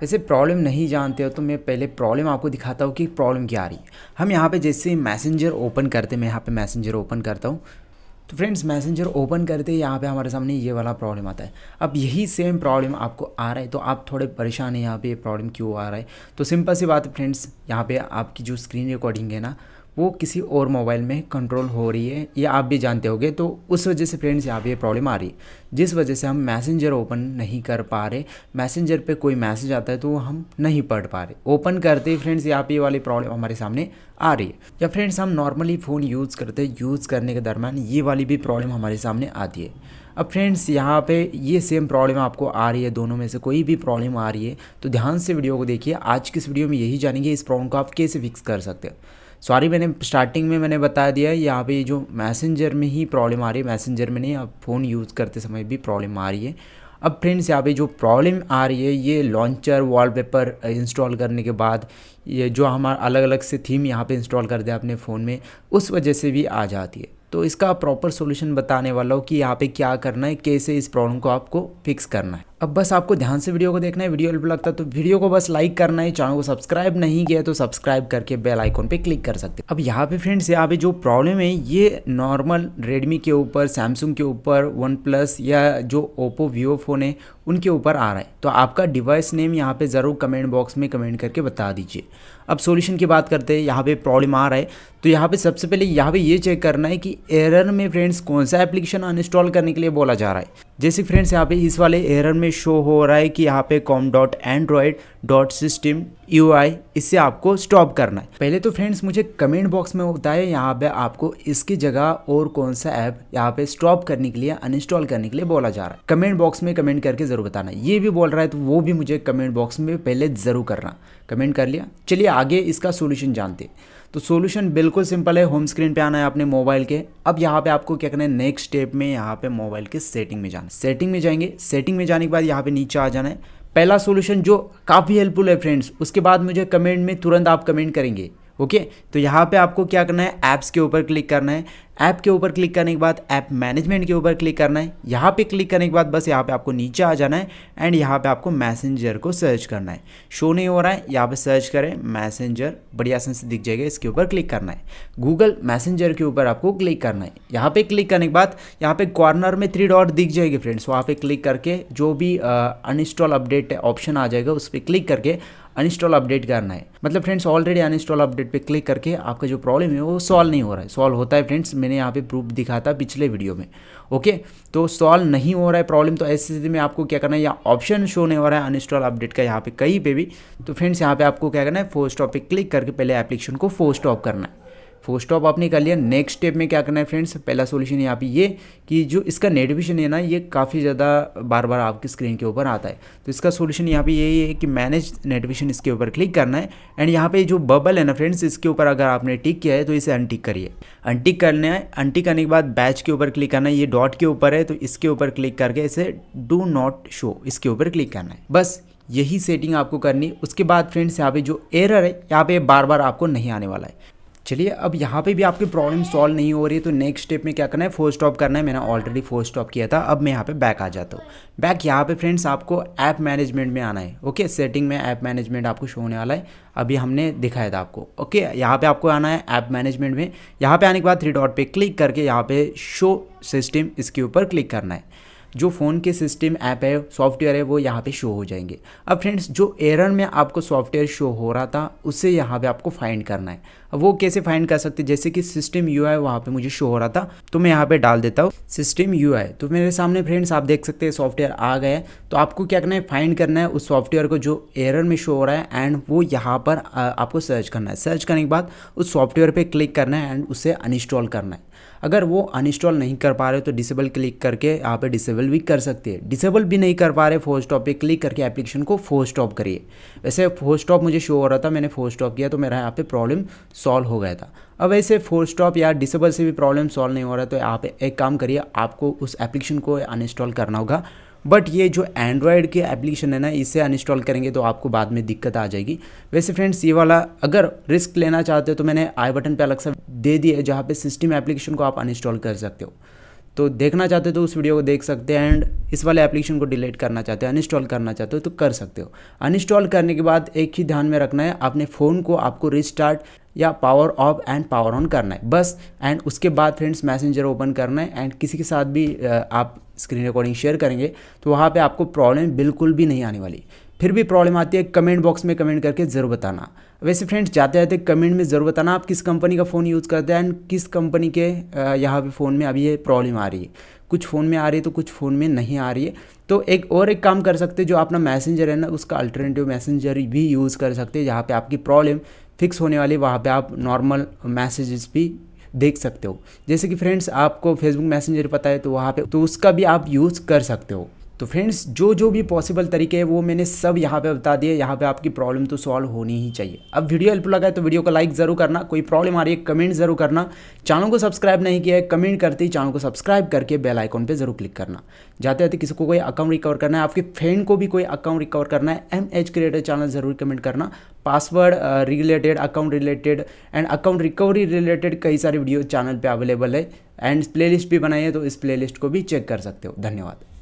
वैसे प्रॉब्लम नहीं जानते हो तो मैं पहले प्रॉब्लम आपको दिखाता हूँ कि प्रॉब्लम क्या आ रही है हम यहाँ पे जैसे मैसेंजर ओपन करते मैं यहाँ पे मैसेंजर ओपन करता हूँ तो फ्रेंड्स मैसेंजर ओपन करते यहाँ पे हमारे सामने ये वाला प्रॉब्लम आता है अब यही सेम प्रॉब्लम आपको आ रहा है तो आप थोड़े परेशान हैं यहाँ पे प्रॉब्लम क्यों आ रहा है तो सिंपल सी बात है फ्रेंड्स यहाँ पे आपकी जो स्क्रीन रिकॉर्डिंग है ना वो किसी और मोबाइल में कंट्रोल हो रही है या आप भी जानते होंगे तो उस वजह से फ्रेंड्स यहाँ पे ये प्रॉब्लम आ रही है जिस वजह से हम मैसेंजर ओपन नहीं कर पा रहे मैसेंजर पे कोई मैसेज आता है तो हम नहीं पढ़ पा रहे ओपन करते ही फ्रेंड्स यहाँ पे ये वाली प्रॉब्लम हमारे सामने आ रही है या फ्रेंड्स हम नॉर्मली फ़ोन यूज़ करते यूज़ करने के दरमियान ये वाली भी प्रॉब्लम हमारे सामने आती है अब फ्रेंड्स यहाँ पे ये सेम प्रॉब्लम आपको आ रही है दोनों में से कोई भी प्रॉब्लम आ रही है तो ध्यान से वीडियो को देखिए आज की इस वीडियो में यही जानेंगे इस प्रॉब्लम को आप कैसे फिक्स कर सकते हैं सॉरी मैंने स्टार्टिंग में मैंने बता दिया है यहाँ पे जो मैसेंजर में ही प्रॉब्लम आ रही है मैसेंजर में नहीं अब फ़ोन यूज़ करते समय भी प्रॉब्लम आ रही है अब फ्रेंड्स यहाँ पे जो प्रॉब्लम आ रही है ये लॉन्चर वॉलपेपर इंस्टॉल करने के बाद ये जो हमारा अलग अलग से थीम यहाँ पे इंस्टॉल कर दिया अपने फ़ोन में उस वजह से भी आ जाती है तो इसका प्रॉपर सोल्यूशन बताने वाला हूँ कि यहाँ पे क्या करना है कैसे इस प्रॉब्लम को आपको फिक्स करना है अब बस आपको ध्यान से वीडियो को देखना है वीडियो लगता है तो वीडियो को बस लाइक करना है चैनल को सब्सक्राइब नहीं किया तो सब्सक्राइब करके बेल आइकॉन पे क्लिक कर सकते अब यहाँ पे फ्रेंड्स यहाँ पे जो प्रॉब्लम है ये नॉर्मल रेडमी के ऊपर सैमसंग के ऊपर वन प्लस या जो ओप्पो वीवो फ़ोन है उनके ऊपर आ रहा है तो आपका डिवाइस नेम यहाँ पे ज़रूर कमेंट बॉक्स में कमेंट करके बता दीजिए अब सोल्यूशन की बात करते हैं यहाँ पे प्रॉब्लम आ रहा है तो यहाँ पर सबसे पहले यहाँ पे ये चेक करना है कि एरर में फ्रेंड्स कौन सा एप्लीकेशन अनइंस्टॉल करने के लिए बोला जा रहा है जैसे फ्रेंड्स यहाँ पे इस वाले एरर में में शो हो रहा है कि यहाँ पे com dot android dot system UI इससे आपको स्टॉप करना है पहले तो फ्रेंड्स मुझे कमेंट बॉक्स में होता है यहाँ पे आपको इसकी जगह और कौन सा ऐप यहाँ पे स्टॉप करने के लिए अनइंस्टॉल करने के लिए बोला जा रहा है कमेंट बॉक्स में कमेंट करके जरूर बताना ये भी बोल रहा है तो वो भी मुझे कमेंट बॉक्स में पहले जरूर करना कमेंट कर लिया चलिए आगे इसका सोल्यूशन जानते हैं तो सोल्यूशन बिल्कुल सिंपल है होम स्क्रीन पे आना है अपने मोबाइल के अब यहाँ पे आपको क्या करना है नेक्स्ट स्टेप में यहाँ पे मोबाइल के सेटिंग में जाना सेटिंग में जाएंगे सेटिंग में जाने के बाद यहाँ पे नीचे आ जाना है पहला सोल्यूशन जो काफ़ी हेल्पफुल है फ्रेंड्स उसके बाद मुझे कमेंट में तुरंत आप कमेंट करेंगे ओके okay? तो यहाँ पे आपको क्या करना है ऐप्स के ऊपर क्लिक करना है ऐप के ऊपर क्लिक करने के बाद ऐप मैनेजमेंट के ऊपर क्लिक करना है यहाँ पे क्लिक करने के बाद बस यहाँ पे आपको नीचे आ जाना है एंड यहाँ पे आपको मैसेंजर को सर्च करना है शो नहीं हो रहा है यहाँ पे सर्च करें मैसेंजर बढ़िया से दिख जाएगा इसके ऊपर क्लिक करना है गूगल मैसेंजर के ऊपर आपको क्लिक करना है यहाँ पे क्लिक करने के बाद यहाँ पे कॉर्नर में थ्री डॉट दिख जाएगी फ्रेंड्स वहाँ पर क्लिक करके जो भी अनइंस्टॉल अपडेट ऑप्शन आ जाएगा उस पर क्लिक करके अनइंस्टॉल अपडेट करना है मतलब फ्रेंड्स ऑलरेडी अनइंस्टॉल अपडेट पे क्लिक करके आपका जो प्रॉब्लम है वो सॉल्व नहीं हो रहा है सॉल्व होता है फ्रेंड्स मैंने यहाँ पे प्रूफ दिखाया था पिछले वीडियो में ओके तो सॉल्व नहीं हो रहा है प्रॉब्लम तो ऐसी स्थिति में आपको क्या करना है या ऑप्शन शो नहीं हो रहा है अनइंस्टॉल अपडेट का यहाँ पे कहीं पे भी तो फ्रेंड्स यहाँ पे आपको क्या करना है फोर्स स्टॉप पे क्लिक करके पहले एप्लीकेशन को फोर्स स्टॉप करना है फर्स्ट स्टॉप आपने कर लिया नेक्स्ट स्टेप में क्या करना है फ्रेंड्स पहला सोल्यूशन यहाँ पे ये कि जो इसका नेटिविशन है ना ये काफ़ी ज़्यादा बार बार आपकी स्क्रीन के ऊपर आता है तो इसका सोल्यूशन यहाँ पे यही है कि मैनेज नेटिविशन इसके ऊपर क्लिक करना है एंड यहाँ पे जो बबल है ना फ्रेंड्स इसके ऊपर अगर आपने टिक किया है तो इसे अनटिक करिए अनटिक करना है अनटिक करने के बाद बैच के ऊपर क्लिक करना है ये डॉट के ऊपर है तो इसके ऊपर क्लिक करके इसे डू नॉट शो इसके ऊपर क्लिक करना है बस यही सेटिंग आपको करनी उसके बाद फ्रेंड्स यहाँ पे जो एरर है यहाँ पे बार बार आपको नहीं आने वाला है चलिए अब यहाँ पे भी आपकी प्रॉब्लम सॉल्व नहीं हो रही है तो नेक्स्ट स्टेप में क्या करना है फोर स्टॉप करना है मैंने ऑलरेडी फोर स्टॉप किया था अब मैं यहाँ पे बैक आ जाता हूँ बैक यहाँ पे फ्रेंड्स आपको ऐप मैनेजमेंट में आना है ओके सेटिंग में ऐप मैनेजमेंट आपको शो होने वाला है अभी हमने दिखाया था आपको ओके यहाँ पर आपको आना है ऐप मैनेजमेंट में यहाँ पर आने के बाद थ्री डॉट पर क्लिक करके यहाँ पर शो सिस्टम इसके ऊपर क्लिक करना है जो फ़ोन के सिस्टम ऐप है सॉफ्टवेयर है वो यहाँ पे शो हो जाएंगे अब फ्रेंड्स जो एरर में आपको सॉफ्टवेयर शो हो रहा था उसे यहाँ पे आपको फाइंड करना है वो कैसे फाइंड कर सकते जैसे कि सिस्टम यू आई वहाँ पर मुझे शो हो रहा था तो मैं यहाँ पर डाल देता हूँ सिस्टम यू आई तो मेरे सामने फ्रेंड्स आप देख सकते हैं सॉफ्टवेयर आ गए तो आपको क्या करना है फाइंड करना है उस सॉफ्टवेयर को जो एरर में शो हो रहा है एंड वो यहाँ पर आपको सर्च करना है सर्च करने के बाद उस सॉफ्टवेयर पर क्लिक करना है एंड उसे अनइंस्टॉल करना है अगर वो अनइंस्टॉल नहीं कर पा रहे तो डिसेबल क्लिक करके यहाँ पे डिसेबल भी कर सकते हैं डिसेबल भी नहीं कर पा रहे फोर स्टॉप पे क्लिक करके एप्लीकेशन को फोर स्टॉप करिए वैसे फोर स्टॉप मुझे शो हो रहा था मैंने फोर स्टॉप किया तो मेरा यहाँ पे प्रॉब्लम सॉल्व हो गया था अब ऐसे फोर स्टॉप या डिसेबल से भी प्रॉब्लम सॉल्व नहीं हो रहा तो आप एक काम करिए आपको उस एप्लीकेशन को अनइंस्टॉल करना होगा बट ये जो एंड्रॉयड के एप्लीकेशन है ना इसे अनइंस्टॉल करेंगे तो आपको बाद में दिक्कत आ जाएगी वैसे फ्रेंड्स ये वाला अगर रिस्क लेना चाहते हो तो मैंने आई बटन पे अलग सा दे दिए है जहाँ पे सिस्टम एप्लीकेशन को आप अनइंस्टॉल कर सकते हो तो देखना चाहते हो तो उस वीडियो को देख सकते हैं एंड इस वाले एप्लीकेशन को डिलीट करना चाहते हो अनइंस्टॉल करना चाहते हो तो कर सकते हो अनइंस्टॉल करने के बाद एक ही ध्यान में रखना है अपने फ़ोन को आपको रिस्टार्ट या power off and power on करना है बस एंड उसके बाद फ्रेंड्स मैसेंजर ओपन करना है एंड किसी के साथ भी आप स्क्रीन रिकॉर्डिंग शेयर करेंगे तो वहाँ पे आपको प्रॉब्लम बिल्कुल भी नहीं आने वाली फिर भी प्रॉब्लम आती है कमेंट बॉक्स में कमेंट करके ज़रूर बताना वैसे फ्रेंड्स जाते जाते कमेंट में ज़रूर बताना आप किस कंपनी का फ़ोन यूज़ करते हैं एंड किस कंपनी के यहाँ पे फ़ोन में अभी ये प्रॉब्लम आ रही है कुछ फ़ोन में आ रही है तो कुछ फ़ोन में नहीं आ रही है तो एक और एक काम कर सकते जो अपना मैसेंजर है ना उसका अल्टरनेटिव मैसेंजर भी यूज़ कर सकते हैं जहाँ पर आपकी प्रॉब्लम फिक्स होने वाली वहाँ पे आप नॉर्मल मैसेजेस भी देख सकते हो जैसे कि फ्रेंड्स आपको फेसबुक मैसेंजर पता है तो वहाँ पे तो उसका भी आप यूज़ कर सकते हो तो फ्रेंड्स जो जो भी पॉसिबल तरीके हैं वो मैंने सब यहाँ पे बता दिए यहाँ पे आपकी प्रॉब्लम तो सॉल्व होनी ही चाहिए अब वीडियो हेल्प लगा है तो वीडियो को लाइक ज़रूर करना कोई प्रॉब्लम आ रही है कमेंट ज़रूर करना चैनल को सब्सक्राइब नहीं किया है कमेंट करते ही चैनल को सब्सक्राइब करके बेल आइकॉन पर जरूर क्लिक करना जाते जाते किसी को कोई अकाउंट रिकवर करना है आपके फ्रेंड को भी कोई अकाउंट रिकवर करना है एम एच क्रिएटर चैनल ज़रूर कमेंट करना password related account related and account recovery related कई सारे वीडियो चैनल पर अवेलेबल है एंड लिस्ट भी बनाई है तो इस लिस्ट को भी चेक कर सकते हो धन्यवाद